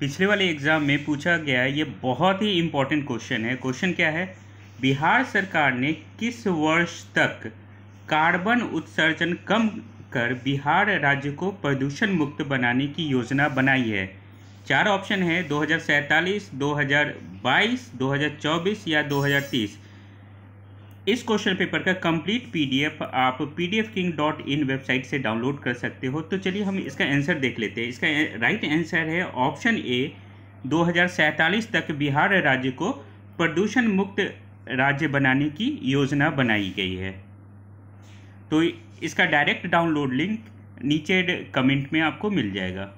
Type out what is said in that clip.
पिछले वाले एग्ज़ाम में पूछा गया ये बहुत ही इम्पोर्टेंट क्वेश्चन है क्वेश्चन क्या है बिहार सरकार ने किस वर्ष तक कार्बन उत्सर्जन कम कर बिहार राज्य को प्रदूषण मुक्त बनाने की योजना बनाई है चार ऑप्शन है दो हज़ार 2022, 2024 या 2030 इस क्वेश्चन पेपर का कंप्लीट पीडीएफ आप pdfking.in वेबसाइट से डाउनलोड कर सकते हो तो चलिए हम इसका आंसर देख लेते हैं इसका राइट आंसर है ऑप्शन ए दो तक बिहार राज्य को प्रदूषण मुक्त राज्य बनाने की योजना बनाई गई है तो इसका डायरेक्ट डाउनलोड लिंक नीचे कमेंट में आपको मिल जाएगा